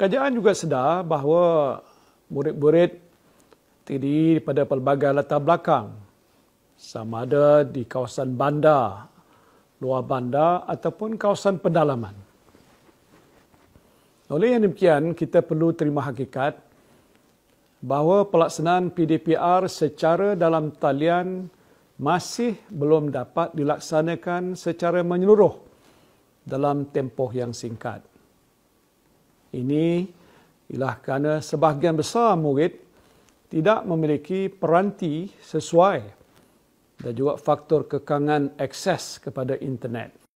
Kerajaan juga sedar bahawa murid-murid terdiri daripada pelbagai latar belakang sama ada di kawasan bandar, luar bandar ataupun kawasan pedalaman. Oleh yang demikian, kita perlu terima hakikat bahawa pelaksanaan PDPR secara dalam talian masih belum dapat dilaksanakan secara menyeluruh dalam tempoh yang singkat. Ini ialah kerana sebahagian besar murid tidak memiliki peranti sesuai dan juga faktor kekangan akses kepada internet.